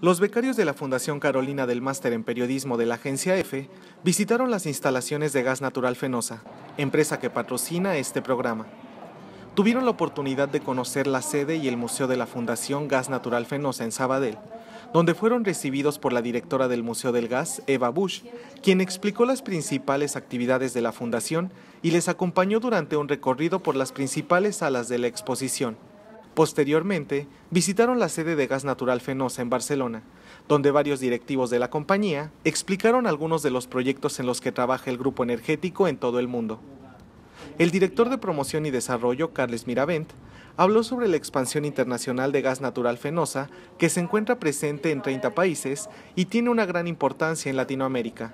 Los becarios de la Fundación Carolina del Máster en Periodismo de la Agencia EFE visitaron las instalaciones de Gas Natural Fenosa, empresa que patrocina este programa. Tuvieron la oportunidad de conocer la sede y el museo de la Fundación Gas Natural Fenosa en Sabadell, donde fueron recibidos por la directora del Museo del Gas, Eva Bush, quien explicó las principales actividades de la fundación y les acompañó durante un recorrido por las principales salas de la exposición. Posteriormente, visitaron la sede de Gas Natural Fenosa en Barcelona, donde varios directivos de la compañía explicaron algunos de los proyectos en los que trabaja el grupo energético en todo el mundo. El director de promoción y desarrollo, Carles Miravent, habló sobre la expansión internacional de gas natural fenosa, que se encuentra presente en 30 países y tiene una gran importancia en Latinoamérica.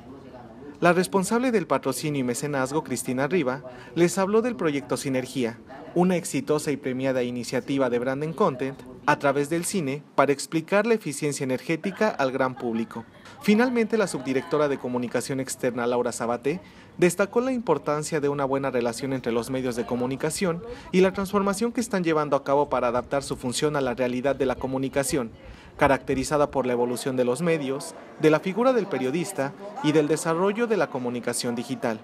La responsable del patrocinio y mecenazgo, Cristina Riva, les habló del proyecto Sinergia, una exitosa y premiada iniciativa de Branding Content a través del cine para explicar la eficiencia energética al gran público. Finalmente, la subdirectora de comunicación externa Laura Sabate destacó la importancia de una buena relación entre los medios de comunicación y la transformación que están llevando a cabo para adaptar su función a la realidad de la comunicación, caracterizada por la evolución de los medios, de la figura del periodista y del desarrollo de la comunicación digital.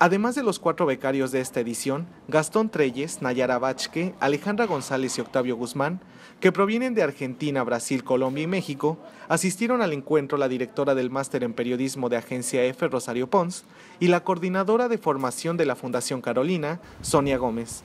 Además de los cuatro becarios de esta edición, Gastón Treyes, Nayara Bachke, Alejandra González y Octavio Guzmán, que provienen de Argentina, Brasil, Colombia y México, asistieron al encuentro la directora del máster en periodismo de Agencia F, Rosario Pons, y la coordinadora de formación de la Fundación Carolina, Sonia Gómez.